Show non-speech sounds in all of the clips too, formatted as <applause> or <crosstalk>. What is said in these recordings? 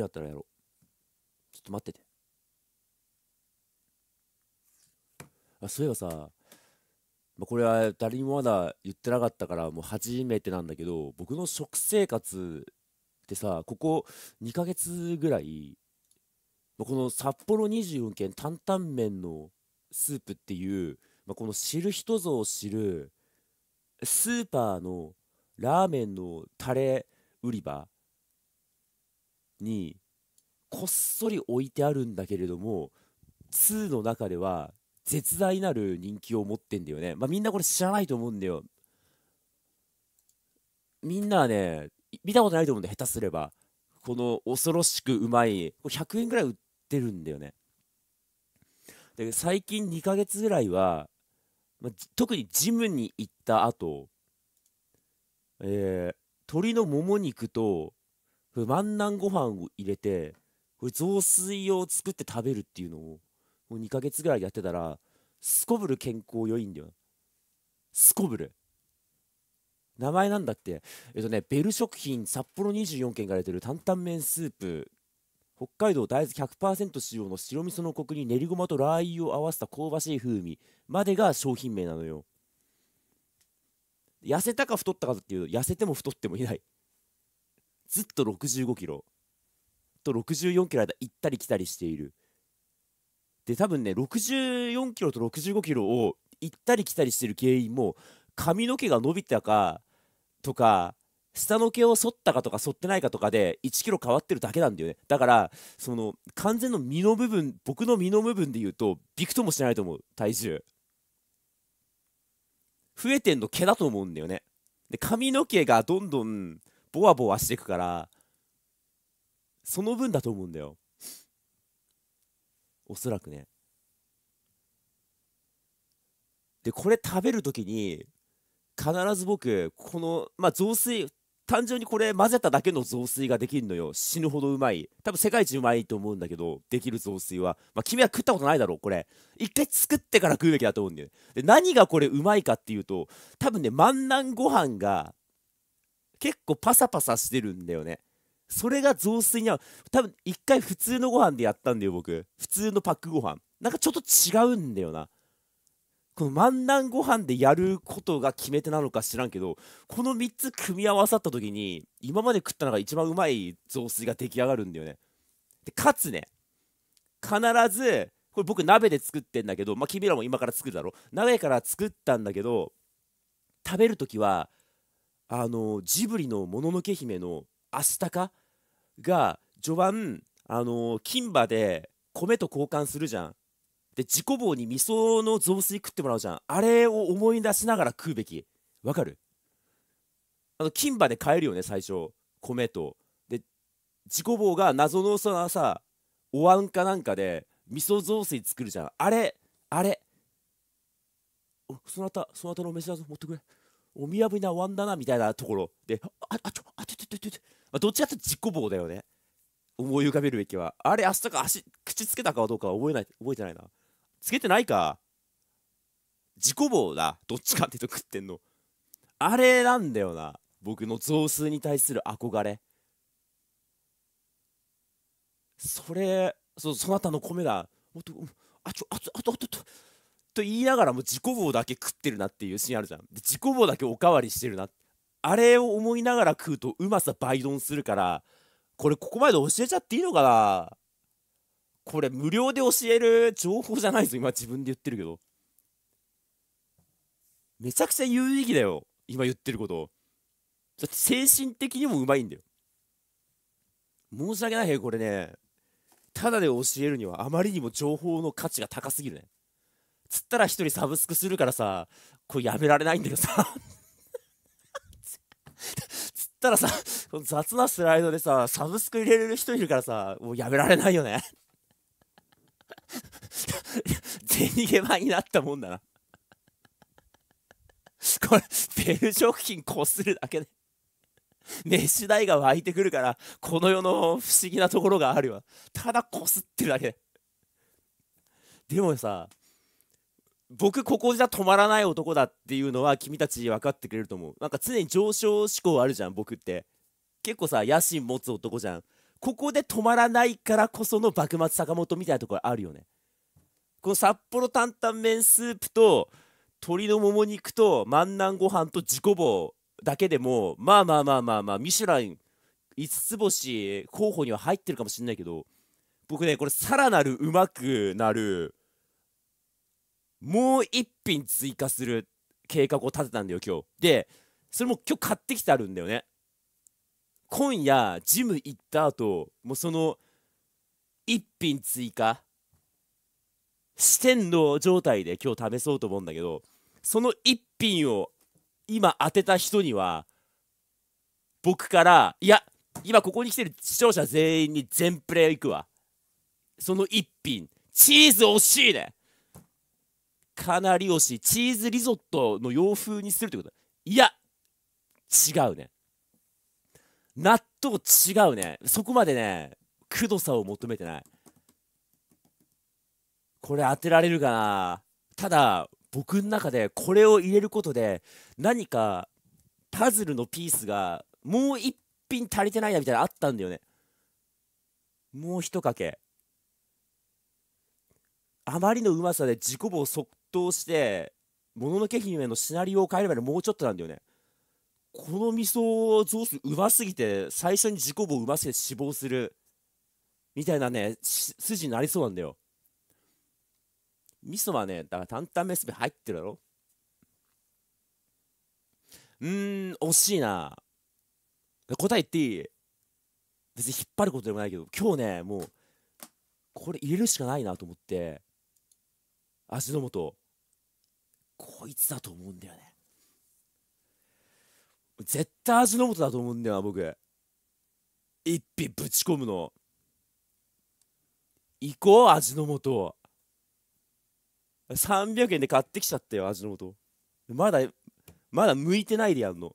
やったらやろう。ちょっと待ってて。あ、そういえばさ、まあ、これは誰にもまだ言ってなかったから、もう初めてなんだけど、僕の食生活ってさ、ここ2ヶ月ぐらい、この札幌24軒担々麺のスープっていう、まあ、この知る人ぞを知るスーパーのラーメンのタレ売り場にこっそり置いてあるんだけれども2の中では絶大なる人気を持ってんだよねまあみんなこれ知らないと思うんだよみんなはね見たことないと思うんだ下手すればこの恐ろしくうまい100円ぐらい売ってるんだよねで最近2ヶ月ぐらいは、まあ、特にジムに行った後えー、鶏のもも肉とこれ万難ご飯を入れてこれ雑炊を作って食べるっていうのをもう2ヶ月ぐらいやってたらすこぶる健康良いんだよすこぶる名前なんだってえっとねベル食品札幌24軒から出てる担々麺スープ北海道大豆100%使用の白味噌のコクに練りごまとラー油を合わせた香ばしい風味までが商品名なのよ痩せたか太ったかっていうと痩せても太ってもいないずっと65キロと64キロの間行ったり来たりしているで多分ね64キロと65キロを行ったり来たりしてる原因も髪の毛が伸びたかとか下の毛を剃ったかとか剃ってないかとかで1キロ変わってるだけなんだよねだからその完全の身の部分僕の身の部分で言うとびくともしてないと思う体重増えてんの毛だと思うんだよねで髪の毛がどんどんボワボワしていくからその分だと思うんだよおそらくねでこれ食べる時に必ず僕このまあ雑炊単純にこれ混ぜただけの雑炊ができるのよ死ぬほどうまい多分世界一うまいと思うんだけどできる雑炊はまあ君は食ったことないだろうこれ一回作ってから食うべきだと思うんだよで何がこれうまいかっていうと多分ね万難ご飯が結構パサパサしてるんだよねそれが雑炊に合う多分一回普通のご飯でやったんだよ僕普通のパックご飯なんかちょっと違うんだよなこの漫談ご飯でやることが決め手なのか知らんけどこの3つ組み合わさった時に今まで食ったのが一番うまい雑炊が出来上がるんだよねでかつね必ずこれ僕鍋で作ってんだけどまあ君らも今から作るだろ鍋から作ったんだけど食べる時はあのジブリの「もののけ姫」のアスタカが序盤あの金馬で米と交換するじゃんで自己棒に味噌の雑炊食ってもらうじゃんあれを思い出しながら食うべきわかるあの金馬で買えるよね最初米とで自己棒が謎のそのさお椀かなんかで味噌雑炊作るじゃんあれあれそなたそなたの飯だぞ持ってくれおみやびなワンだなみたいなところで、あ、あ、ちょ、あ、ちょ、ちょ、ちょ、ちょ、まあ、どっちかって自己棒だよね。思い浮かべるべきは。あれ、明日か足、口つけたかどうかは覚えない、覚えてないな。つけてないか。自己棒だ。どっちかってと食ってんの。あれなんだよな。僕の増数に対する憧れ。それ、そ、そなたの米だ。もっと、あ、ちょ、あと、あと、あと、あと言いながらも自己棒だけ食ってるなっていうシーンあるじゃん自己棒だけおかわりしてるなあれを思いながら食うとうまさ倍増するからこれここまで教えちゃっていいのかなこれ無料で教える情報じゃないぞ今自分で言ってるけどめちゃくちゃ有意義だよ今言ってることだって精神的にもうまいんだよ申し訳ないよこれねただで教えるにはあまりにも情報の価値が高すぎるねつったら1人サブスクするからさこれやめられないんだけどさ <laughs> つったらさこの雑なスライドでさサブスク入れれる人いるからさもうやめられないよね逃ゲ場になったもんだなこれベル食品こするだけで飯代が湧いてくるからこの世の不思議なところがあるわただこすってるだけででもさ僕ここじゃ止まらない男だっていうのは君たち分かってくれると思うなんか常に上昇志向あるじゃん僕って結構さ野心持つ男じゃんここで止まらないからこその幕末坂本みたいなところあるよねこの札幌担々麺スープと鶏のもも肉と万南ご飯と自己棒だけでもまあまあまあまあまあミシュラン5つ星候補には入ってるかもしれないけど僕ねこれさらなるうまくなるもう1品追加する計画を立てたんだよ今日でそれも今日買ってきてあるんだよね今夜ジム行った後もうその1品追加視点の状態で今日試そうと思うんだけどその1品を今当てた人には僕からいや今ここに来てる視聴者全員に全プレイ行くわその1品チーズ惜しいねかなり惜しいチーズリゾットの洋風にするってこといや違うね納豆違うねそこまでねくどさを求めてないこれ当てられるかなただ僕の中でこれを入れることで何かパズルのピースがもう一品足りてないなみたいなあったんだよねもう一かけあまりのうまさで自己防即倒して「もののけ姫」のシナリオを変えるまでもうちょっとなんだよねこの味噌雑炊うますぎて最初に自己棒うますぎて死亡するみたいなね筋になりそうなんだよ味噌はねだから担々麺すべ入ってるだろうーん惜しいな答え言っていい別に引っ張ることでもないけど今日ねもうこれ入れるしかないなと思って味の素こいつだと思うんだよね絶対味の素だと思うんだよ僕一品ぶち込むの行こう味の素300円で買ってきちゃったよ味の素まだまだ向いてないでやんの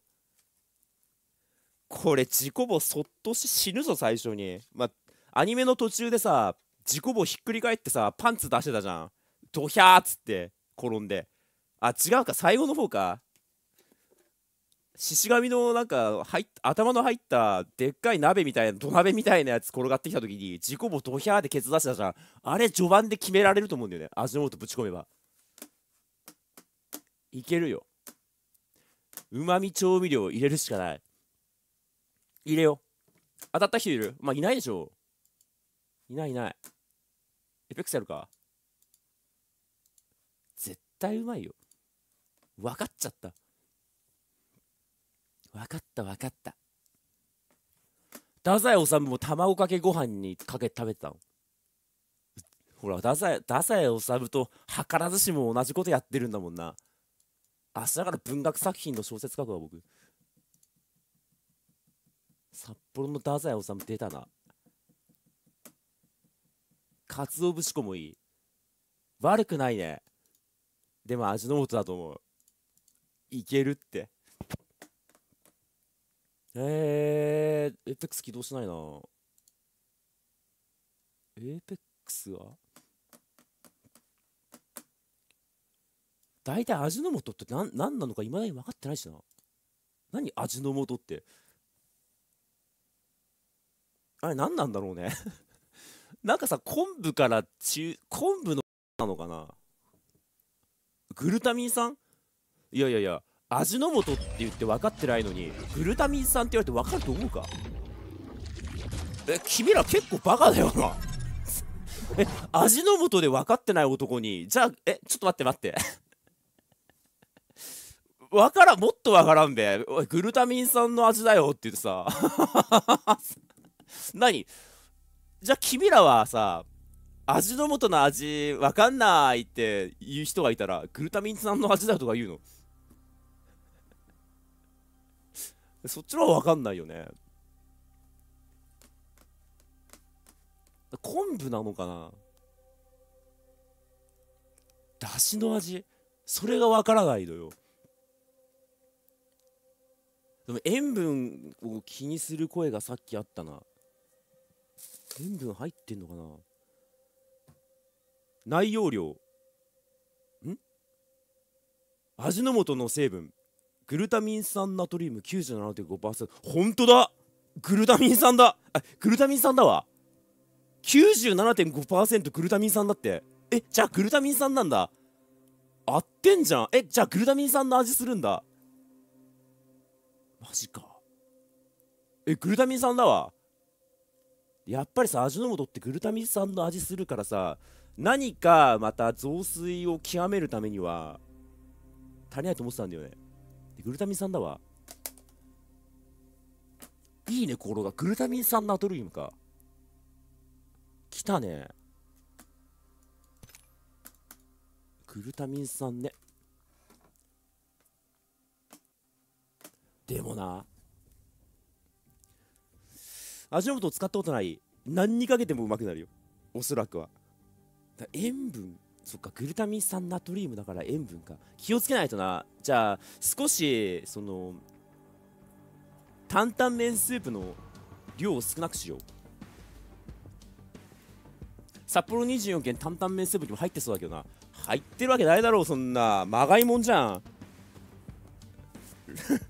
これ自己棒そっとし死ぬぞ最初にまあアニメの途中でさ自己棒ひっくり返ってさパンツ出してたじゃんドヒャーっつって転んであ違うか最後の方か獅子神のなんか入っ頭の入ったでっかい鍋みたいな土鍋みたいなやつ転がってきた時に自己ボドヒャーでケツ出したじゃんあれ序盤で決められると思うんだよね味の素ぶち込めばいけるようまみ調味料入れるしかない入れよ当たった人いるまあいないでしょいないいないエペクスやるか絶対うまいよ分かっちゃった分かった分かった太宰治も卵かけご飯にかけて食べてたのほら太宰太宰治と図らずしも同じことやってるんだもんな明日から文学作品の小説書くわ僕札幌の太宰治出たな鰹節子もいい悪くないねでも味の素だと思ういけるってえー、エーペックス起動しないなエーペックスは大体味の素って何何なのかいまだに分かってないしな何味の素ってあれ何なんだろうね <laughs> なんかさ昆布から中昆布のなのかなグルタミン酸いやいやいや味の素って言って分かってないのにグルタミン酸って言われて分かると思うかえ君ら結構バカだよなえ味の素で分かってない男にじゃあえちょっと待って待って分からんもっと分からんべおいグルタミン酸の味だよって言ってさ <laughs> 何じゃあ君らはさ味の素の味分かんないって言う人がいたらグルタミン酸の味だとか言うのそっちの方が分かんないよね昆布なのかなだしの味それが分からないのよでも塩分を気にする声がさっきあったな塩分入ってんのかな内容量ん味の素の成分グルタミン酸ナトリウム97.5%ほんとだグルタミン酸だあグルタミン酸だわ97.5%グルタミン酸だってえじゃあグルタミン酸なんだ合ってんじゃんえじゃあグルタミン酸の味するんだマジかえグルタミン酸だわやっぱりさ味の素ってグルタミン酸の味するからさ何かまた雑炊を極めるためには足りないと思ってたんだよねグルタミン酸だわいいね心がグルタミン酸ナトリウムか来たねグルタミン酸ねでもな味の素を使ったことない何にかけてもうまくなるよおそらくは塩分そっかグルタミン酸ナトリウムだから塩分か気をつけないとなじゃあ少しその担々麺スープの量を少なくしよう札幌24件担々麺スープにも入ってそうだけどな入ってるわけないだろうそんなまがいもんじゃん <laughs>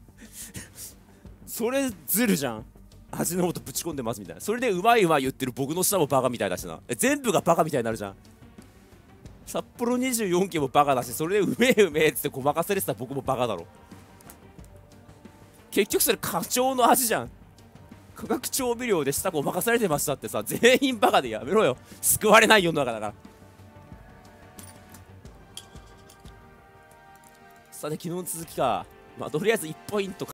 それずるじゃん味の素ぶち込んでますみたいなそれでうまいうまい言ってる僕の舌もバカみたいだしな全部がバカみたいになるじゃん札幌24期もバカだしそれでうめえうめえってごまかされてた僕もバカだろ結局それ課長の味じゃん化学調味料で下ごまかされてましたってさ全員バカでやめろよ救われない世の中だからさて昨日の続きかまあとりあえず1ポイント